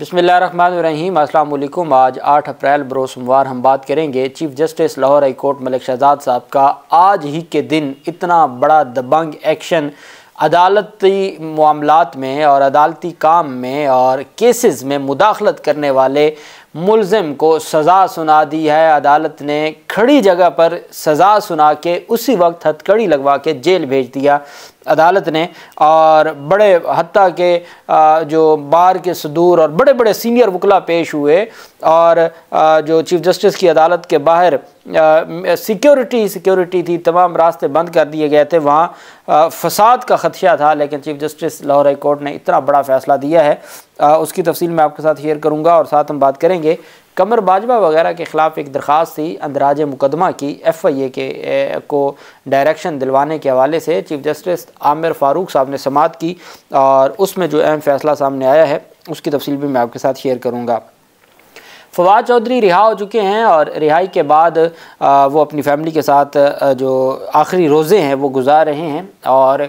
बसमीम अल्लाम आज 8 अप्रैल बरो सोमवार हम बात करेंगे chief justice Lahore high court Malik Shahzad साहब का आज ही के दिन इतना बड़ा दबंग एक्शन अदालती मामला में और अदालती काम में और केसेस में मुदाखलत करने वाले मुलम को सज़ा सुना दी है अदालत ने खड़ी जगह पर सज़ा सुना के उसी वक्त हथकड़ी लगवा के जेल भेज दिया अदालत ने और बड़े हती के जो बार के सदूर और बड़े बड़े सीनियर वकला पेश हुए और जो चीफ जस्टिस की अदालत के बाहर सिक्योरिटी सिक्योरिटी थी तमाम रास्ते बंद कर दिए गए थे वहाँ फसाद का ख़दशा था लेकिन chief justice Lahore high court ने इतना बड़ा फ़ैसला दिया है उसकी तफसील मैं आपके साथ शेयर करूँगा और साथ हम बात करेंगे कमर बाजवा वगैरह के ख़िलाफ़ एक दरख्वास्त थी अंदराज मुकदमा की एफ़ आई ए के ए, को डायरेक्शन दिलवाने के हवाले से चीफ जस्टिस आमिर फ़ारूक साहब ने समात की और उसमें जो अहम फ़ैसला सामने आया है उसकी तफसील भी मैं आपके साथ शेयर करूँगा फवाद चौधरी रिहा हो चुके हैं और रिहाई के बाद वो अपनी फैमिली के साथ जो आखिरी रोज़े हैं वो गुजार रहे हैं और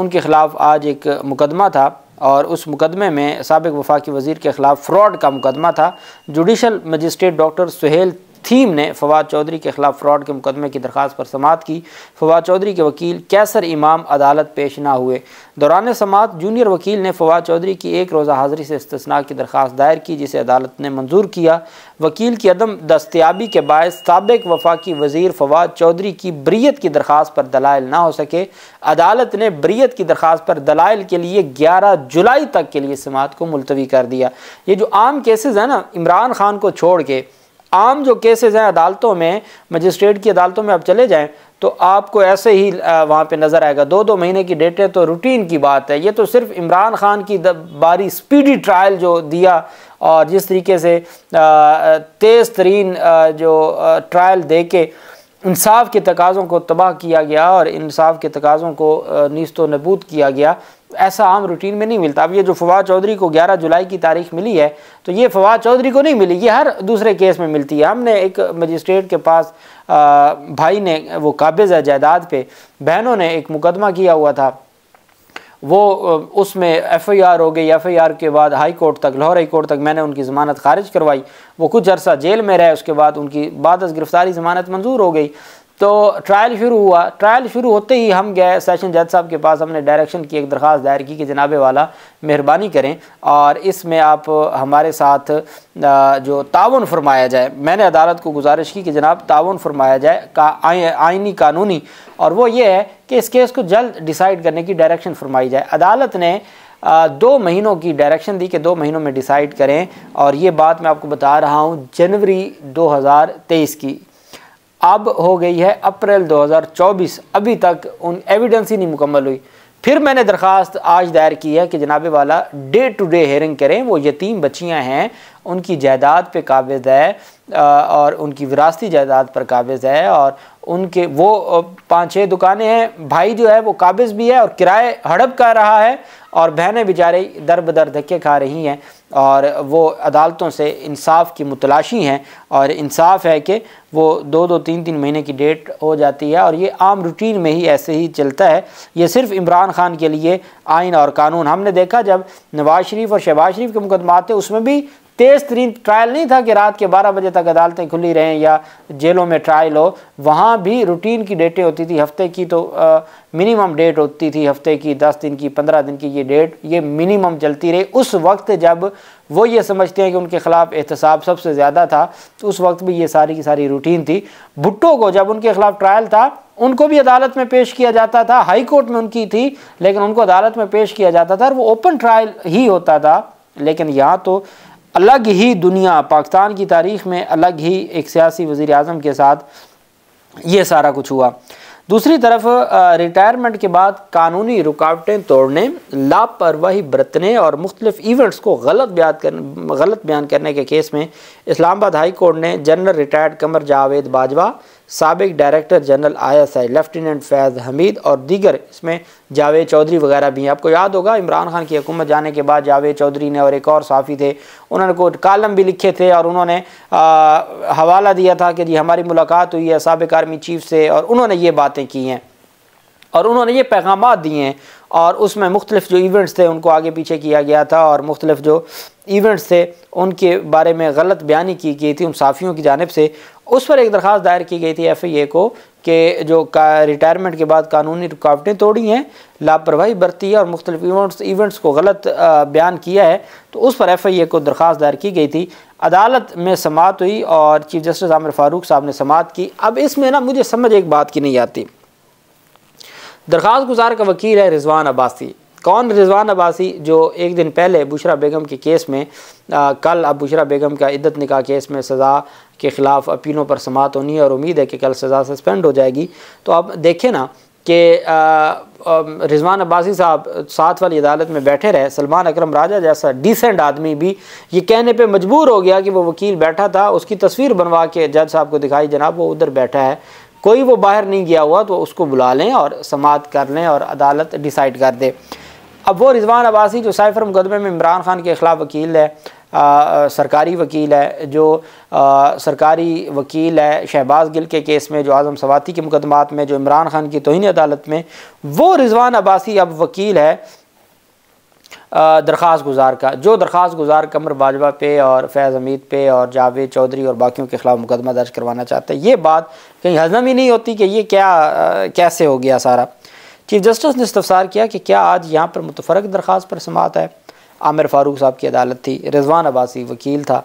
उनके ख़िलाफ़ आज एक मुकदमा था और उस मुकदमे में सबक वफाकी वज़ी के ख़िलाफ़ फ़्रॉड का मुकदमा था judicial magistrate doctor Suhail Theem ने फवाद चौधरी के खिलाफ फ्रॉड के मुकदमे की दरख्वास्त पर समात की फवाद चौधरी के वकील कैसर इमाम अदालत पेश ना हुए दौरान समात जूनियर वकील ने फवाद चौधरी की एक रोज़ा हाजिरी से इस्तना की दरख्वास्त दायर की जिसे अदालत ने मंजूर किया वकील की अदम दस्तियाबी के बायस सबक वफाकी वजीर फवाद चौधरी की ब्रियत की दरख्वास्त पर दलाइल ना हो सके अदालत ने बरीत की दरख्वास्त पर दलाइल के लिए ग्यारह जुलाई तक के लिए समात को मुलतवी कर दिया ये जो आम केसेज हैं ना इमरान खान को छोड़ के आम जो केसेस हैं अदालतों में मजिस्ट्रेट की अदालतों में आप चले जाएं तो आपको ऐसे ही वहाँ पे नज़र आएगा दो दो महीने की डेटें तो रूटीन की बात है ये तो सिर्फ इमरान खान की बारी स्पीडी ट्रायल जो दिया और जिस तरीके से तेज़ तरीन जो ट्रायल दे के इंसाफ के तकाज़ों को तबाह किया गया और इंसाफ के तकाज़ों को नीस्त नबूद किया गया ऐसा आम रूटीन में नहीं मिलता अब ये जो फवाद चौधरी को 11 जुलाई की तारीख मिली है तो ये फवाद चौधरी को नहीं मिली ये हर दूसरे केस में मिलती है हमने एक मजिस्ट्रेट के पास आ, भाई ने वो काबिज़ है जायदाद पे बहनों ने एक मुकदमा किया हुआ था वो उसमें एफ आई आर हो गई एफ आई आर के बाद हाई कोर्ट तक लाहौर हाई कोर्ट तक मैंने उनकी ज़मानत खारिज करवाई वो कुछ अरसा जेल में रहे उसके बाद उनकी बाद गिरफ़्तारी ज़मानत मंजूर हो गई तो ट्रायल शुरू हुआ ट्रायल शुरू होते ही हम गए सेशन जज साहब के पास हमने डायरेक्शन की एक दरख्वास्त दायर की कि जनाबे वाला मेहरबानी करें और इसमें आप हमारे साथ जो ताउन फरमाया जाए मैंने अदालत को गुजारिश की कि जनाब ताउन फरमाया जाए का आइनी कानूनी और वो ये है कि इस केस को जल्द डिसाइड करने की डायरेक्शन फरमाई जाए अदालत ने दो महीनों की डायरेक्शन दी कि दो महीनों में डिसाइड करें और ये बात मैं आपको बता रहा हूँ जनवरी 2023 की अब हो गई है अप्रैल 2024 अभी तक उन एविडेंस ही नहीं मुकम्मल हुई फिर मैंने दरख्वास्त आज दायर की है कि जनाब वाला डे टू डे हेयरिंग करें वो यतीम बच्चियां हैं उनकी जायदाद पे काबिज़ है और उनकी विरासती जायदाद पर काबिज़ है और उनके वो पांच छह दुकानें हैं भाई जो है वो काबिज भी है और किराए हड़प कर रहा है और बहनें बेचारे दर बदर धक्के खा रही हैं और वो अदालतों से इंसाफ की मुतलाशी हैं और इंसाफ है कि वो दो दो तीन तीन महीने की डेट हो जाती है और ये आम रूटीन में ही ऐसे ही चलता है ये सिर्फ इमरान खान के लिए आइन और कानून हमने देखा जब नवाज़ शरीफ और शहबाज शरीफ के मुकदमा थे उसमें भी तेज तरीन ट्रायल नहीं था कि रात के 12 बजे तक अदालतें खुली रहें या जेलों में ट्रायल हो वहाँ भी रूटीन की डेटें होती थी हफ्ते की तो मिनिमम डेट होती थी हफ्ते की दस दिन की पंद्रह दिन की ये डेट ये मिनिमम चलती रही उस वक्त जब वो ये समझते हैं कि उनके ख़िलाफ़ एहतसाब सबसे ज़्यादा था तो उस वक्त भी ये सारी की सारी रूटीन थी भुट्टो को जब उनके ख़िलाफ़ ट्रायल था उनको भी अदालत में पेश किया जाता था हाई कोर्ट में उनकी थी लेकिन उनको अदालत में पेश किया जाता था और वो ओपन ट्रायल ही होता था लेकिन यहाँ तो अलग ही दुनिया पाकिस्तान की तारीख में अलग ही एक सियासी वज़ी अजम के साथ ये सारा कुछ हुआ दूसरी तरफ रिटायरमेंट के बाद कानूनी रुकावटें तोड़ने लापरवाही बरतने और मुख्तलिफ इवेंट्स को गलत बयान कर गलत बयान करने के केस में इस्लामाबाद हाई कोर्ट ने जनरल रिटायर्ड कमर जावेद बाजवा सबक director general ISI lieutenant Faiz Hamid और दीगर इसमें जावेद चौधरी वगैरह भी हैं आपको याद होगा इमरान खान की हुकूमत जाने के बाद जावेद चौधरी ने और एक और साफ़ी थे उन्होंने को कॉलम भी लिखे थे और उन्होंने आ, हवाला दिया था कि जी हमारी मुलाकात हुई है सबक आर्मी चीफ से और उन्होंने ये बातें की हैं और उन्होंने ये पैगाम दिए हैं और उसमें मुख्तलिफ जो इवेंट्स थे उनको आगे पीछे किया गया था और मुख्तलिफ जो इवेंट्स थे उनके बारे में गलत बयानी की गई थी उन साफ़ियों की जानब से उस पर एक दरख्वास्त दायर की गई थी एफ आई ए को कि जो का रिटायरमेंट के बाद कानूनी रुकावटें तोड़ी हैं लापरवाही बरती है और मुख्तलिफ इवेंट्स इवेंट्स को गलत बयान किया है तो उस पर एफ आई ए को दरख्वास्त दायर की गई थी अदालत में समात हुई और चीफ जस्टिस आमिर फ़ारूक साहब ने समात की अब इसमें ना मुझे समझ एक बात की नहीं आती दरख्वास्त गुजार का वकील है रिजवान अब्बासी कौन रिजवान अब्बासी जो एक दिन पहले बुशरा बेगम के केस में आ, कल अब बुशरा बेगम का इद्दत निकाह केस में सज़ा के ख़िलाफ़ अपीलों पर समात होनी है और उम्मीद है कि कल सज़ा सस्पेंड हो जाएगी तो आप देखें ना कि रिजवान अब्बासी साहब साथ वाली अदालत में बैठे रहे सलमान अकरम राजा जैसा डिसेंट आदमी भी ये कहने पे मजबूर हो गया कि वो वकील बैठा था उसकी तस्वीर बनवा के जज साहब को दिखाई जनाब वो उधर बैठा है कोई वो बाहर नहीं गया हुआ तो उसको बुला लें और समात कर लें और अदालत डिसाइड कर दे अब वो रिजवान अब्बासी जो साइफर मुकदमे में इमरान खान के ख़िलाफ़ वकील है आ, सरकारी वकील है जो आ, सरकारी वकील है शहबाज गिल के केस में जो आज़म सवाती के मुकदमात में जो इमरान खान की तोहनी अदालत में वो रिजवान अब्बासी अब वकील है दरख्वास गुजार का जो दरख्वास गुजार कमर बाजवा पे और फैज़ हमीद पे और जावेद चौधरी और बाकियों के ख़िलाफ़ मुकदमा दर्ज करवाना चाहते हैं ये बात कहीं हजम ही नहीं होती कि ये क्या कैसे हो गया सारा चीफ जस्टिस ने इस्तफसार किया कि क्या आज यहाँ पर मुतफरक दरख्वास पर समात है आमिर फ़ारूक साहब की अदालत थी रिजवान अब्बासी वकील था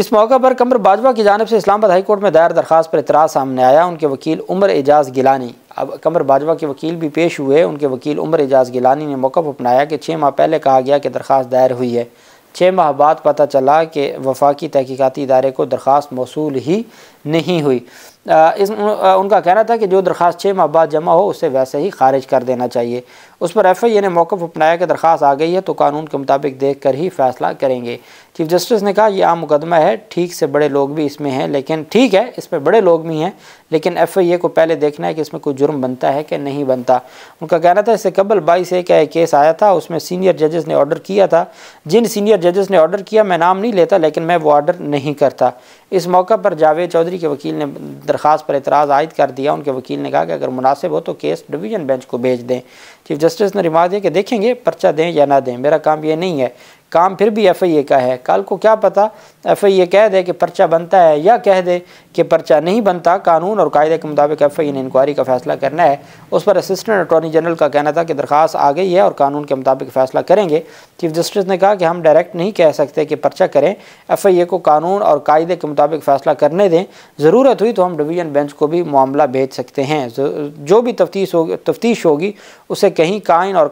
इस मौके पर कमर बाजवा की जानब से इस्लामाबाद हाईकोर्ट में दायर दरख्वास पर इतराज़ सामने आया उनके वकील उमर एजाज गिलानी अब कमर बाजवा के वकील भी पेश हुए उनके वकील उमर एजाज गिलानी ने मौक़ अपनाया कि छः माह पहले कहा गया कि दरख्वास दायर हुई है छः माह बाद पता चला कि वफाकी तहकीकती इदारे को दरख्वास्त मौसू ही नहीं हुई इस उनका कहना था कि जो दरख्वास्त छः माह बाद जमा हो उसे वैसे ही खारिज कर देना चाहिए उस पर एफ आई ए ने मौक़ अपनाया कि दरख्वास्त आ गई है तो कानून के मुताबिक देख कर ही फ़ैसला करेंगे चीफ जस्टिस ने कहा यह आम मुकदमा है ठीक से बड़े लोग भी इसमें हैं लेकिन ठीक है इसमें बड़े लोग भी हैं लेकिन एफ आई ए को पहले देखना है कि इसमें कोई जुर्म बनता है कि नहीं बनता उनका कहना था इससे कबल बाईस एक केस आया था उसमें सीनियर जजेस ने ऑर्डर किया था जिन सीनियर जजेस ने ऑर्डर किया मैं नाम नहीं लेता लेकिन मैं वो ऑर्डर नहीं करता इस मौका पर जावेद चौधरी के वकील ने दरख्वास्त पर एतराज़ आयद कर दिया उनके वकील ने कहा कि अगर मुनासिब हो तो केस डिवीज़न बेंच को भेज दें चीफ जस्टिस ने रिमा दिया कि देखेंगे पर्चा दें या ना दें मेरा काम ये नहीं है काम फिर भी एफ आई ए का है कल को क्या पता एफ आई ए कह दे कि पर्चा बनता है या कह दे कि पर्चा नहीं बनता कानून और कायदे के मुताबिक एफ आई ए ने इंक्वायरी का फैसला करना है उस पर असिस्टेंट अटॉर्नी जनरल का कहना था कि दरख्वास्त आ गई है और कानून के मुताबिक फैसला करेंगे चीफ जस्टिस ने कहा कि हम डायरेक्ट नहीं कह सकते कि पर्चा करें एफ आई ए को कानून और कायदे के मुताबिक फैसला करने दें ज़रूरत हुई तो हम डिवीजन बेंच को भी मामला भेज सकते हैं जो भी तफ्तीश होगी तफ्तीश होगी उसे कहीं कायन और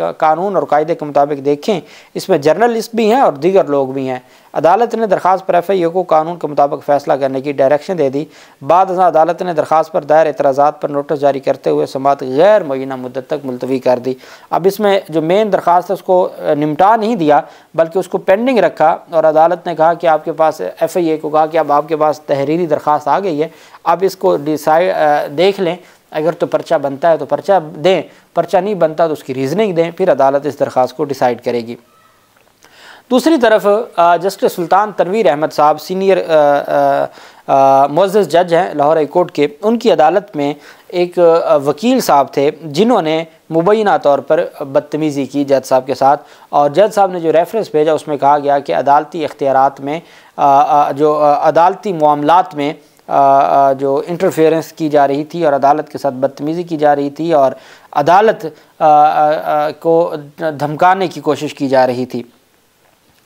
कानून और कायदे के मुताबिक देखें इसमें जर्नलिस्ट भी हैं और दीगर लोग भी हैं अदालत ने दरख्वास्त पर एफ आई ए को कानून के मुताबिक फैसला करने की डायरेक्शन दे दी बाद अदालत ने दरख्वास्त पर दायर एतराज़ा पर नोटिस जारी करते हुए समात गैर मुबीना मुद्दत तक मुलतवी कर दी अब इसमें जो मेन दरख्वास्त है उसको निपटा नहीं दिया बल्कि उसको पेंडिंग रखा और अदालत ने कहा कि आपके पास एफ आई ए को कहा कि अब आपके पास तहरीरी दरख्वास्त आ गई है अब इसको डिसाइड देख लें अगर तो पर्चा बनता है तो पर्चा दें पर्चा नहीं बनता तो उसकी रीजनिंग दें फिर अदालत इस दरख्वास्त को डिसाइड करेगी दूसरी तरफ जस्टिस सुल्तान तनवीर अहमद साहब सीनियर मोजस जज हैं लाहौर हाई कोर्ट के उनकी अदालत में एक वकील साहब थे जिन्होंने मुबैना तौर पर बदतमीज़ी की जज साहब के साथ और जज साहब ने जो रेफरेंस भेजा उसमें कहा गया कि अदालती इख्तियार में जो अदालती मामलत में जो इंटरफेरेंस की जा रही थी और अदालत के साथ बदतमीज़ी की जा रही थी और अदालत को धमकाने की कोशिश की जा रही थी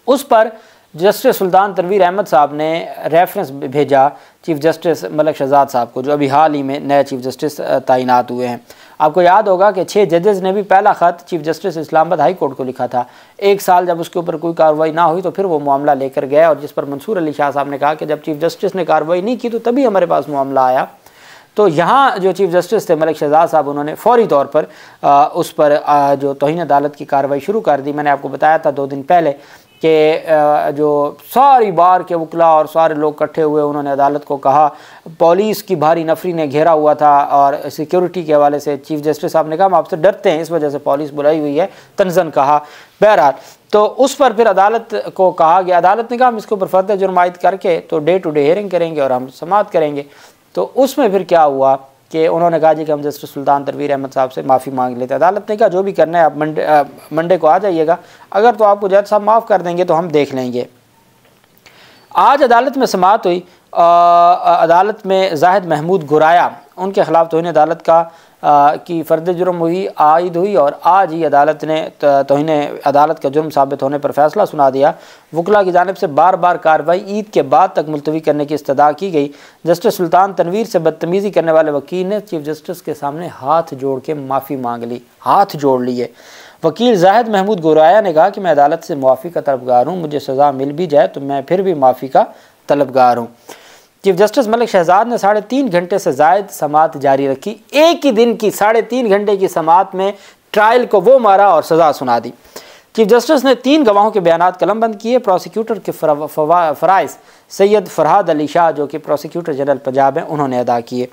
उस पर जस्टिस सुल्तान तनवीर अहमद साहब ने रेफरेंस भेजा चीफ जस्टिस मलक शहजाद साहब को जो अभी हाल ही में नए चीफ जस्टिस तैनात हुए हैं आपको याद होगा कि छः जजेज़ ने भी पहला ख़त chief justice Islamabad high court को लिखा था एक साल जब उसके ऊपर कोई कार्रवाई ना हुई तो फिर वो मामला लेकर गया और जिस पर मंसूर अली शाह साहब ने कहा कि जब चीफ जस्टिस ने कार्रवाई नहीं की तो तभी हमारे पास मामला आया तो यहाँ जो चीफ जस्टिस थे मलिक शहजाद साहब उन्होंने फौरी तौर पर आ, उस पर आ, जो तोहन अदालत की कार्रवाई शुरू कर दी मैंने आपको बताया था दो दिन पहले कि जो सारी बार के वकला और सारे लोग इकट्ठे हुए उन्होंने अदालत को कहा पुलिस की भारी नफरी ने घेरा हुआ था और सिक्योरिटी के हवाले से चीफ जस्टिस साहब ने कहा हम आपसे डरते हैं इस वजह से पुलिस बुलाई हुई है तंजन कहा बहरहाल तो उस पर फिर अदालत को कहा गया अदालत ने कहा हम इसके ऊपर फर्द जुर्माद करके तो डे टू डे हेयरिंग करेंगे और हम समाप्त करेंगे तो उसमें फिर क्या हुआ कि उन्होंने कहा जी कि हम जस्टिस सुल्तान तरवीर अहमद साहब से माफ़ी मांग लेते अदालत ने कहा जो भी करना है आप मंडे मंडे को आ जाइएगा अगर तो आपको जज साहब माफ़ कर देंगे तो हम देख लेंगे आज अदालत में समात हुई अदालत में जाहिद महमूद गुराया उनके ख़िलाफ़ तोहन अदालत का की फ़र्द जुर्म हुई आयद हुई और आज ही अदालत ने तोहन अदालत का जुर्म साबित होने पर फैसला सुना दिया वकला की जानब से बार बार कार्रवाई ईद के बाद तक मुलतवी करने की इस्तः की गई जस्टिस सुल्तान तनवीर से बदतमीज़ी करने वाले वकील ने चीफ जस्टिस के सामने हाथ जोड़ के माफ़ी मांग ली हाथ जोड़ लिए वकील जाहिद महमूद गुराया ने कहा कि मैं अदालत से माफ़ी का तलबगार हूँ मुझे सज़ा मिल भी जाए तो मैं फिर भी माफ़ी का तलबगार हूँ चीफ जस्टिस मलिक शहजाद ने साढ़े तीन घंटे से जायद समात जारी रखी एक ही दिन की साढ़े तीन घंटे की समात में ट्रायल को वो मारा और सज़ा सुना दी चीफ जस्टिस ने तीन गवाहों के बयान कलमबंद किए प्रोसिक्यूटर के फ़राइज़ सैयद फरहाद अली शाह जो कि प्रोसिक्यूटर जनरल पंजाब हैं उन्होंने अदा किए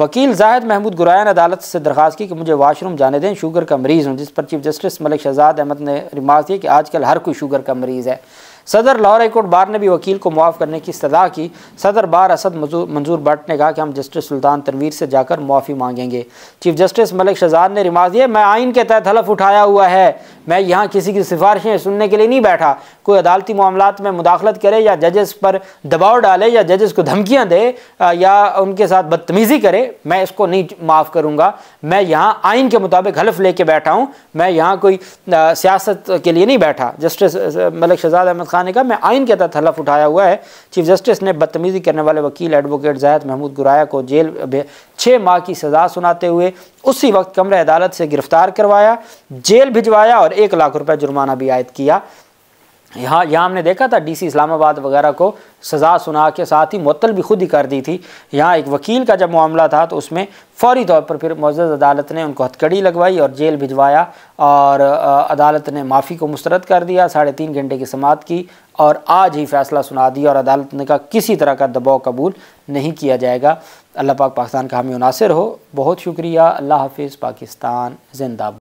वकील जाहिद महमूद ने अदालत से दरख्वास्त की कि मुझे वाशरूम जाने दें शुगर का मरीज़ हूँ जिस पर चीफ जस्टिस मलिक शहजाद अहमद ने रिमार्क दिया कि आजकल हर कोई शुगर का मरीज़ है सदर लाहौर हाईकोर्ट बार ने भी वकील को मुआफ़ करने की सदा की सदर बार असद मंजूर भट्ट ने कहा कि हम जस्टिस सुल्तान तनवीर से जाकर मुआफ़ी मांगेंगे चीफ जस्टिस मलिक शहजाद ने रिमाज दिया मैं आइन के तहत हलफ उठाया हुआ है मैं यहाँ किसी की सिफारिशें सुनने के लिए नहीं बैठा कोई अदालती मामला में मुदाखलत करे या जजेस पर दबाव डाले या जजेस को धमकियाँ दे या उनके साथ बदतमीज़ी करे मैं इसको नहीं माफ़ करूँगा मैं यहाँ आइन के मुताबिक हलफ ले कर बैठा हूँ मैं यहाँ कोई सियासत के लिए नहीं बैठा जस्टिस मलिक शहजाद अहमद ख़ान ने कहा मैं आइन के तहत हलफ उठाया हुआ है चीफ जस्टिस ने बदतमीज़ी करने वाले वकील एडवोकेट जायद महमूद गुराया को जेल छः माह की सज़ा सुनाते हुए उसी वक्त कमरे अदालत से गिरफ़्तार करवाया जेल भिजवाया और और एक लाख रुपये जुर्माना भी आयद किया यहाँ यहाँ हमने देखा था डीसी इस्लामाबाद वगैरह को सज़ा सुना के साथ ही मुतल भी खुद ही कर दी थी यहाँ एक वकील का जब मामला था तो उसमें फौरी तौर पर फिर मज्ज़ अदालत ने उनको हथकड़ी लगवाई और जेल भिजवाया और अदालत ने माफ़ी को मुस्रद कर दिया साढ़े तीन घंटे की समात की और आज ही फैसला सुना दिया और अदालत ने कहा किसी तरह का दबाव कबूल नहीं किया जाएगा अल्लाह पाक पाकिस्तान का हमें मुनासर हो बहुत शुक्रिया अल्लाह हाफिज़ पाकिस्तान जिंदाबाद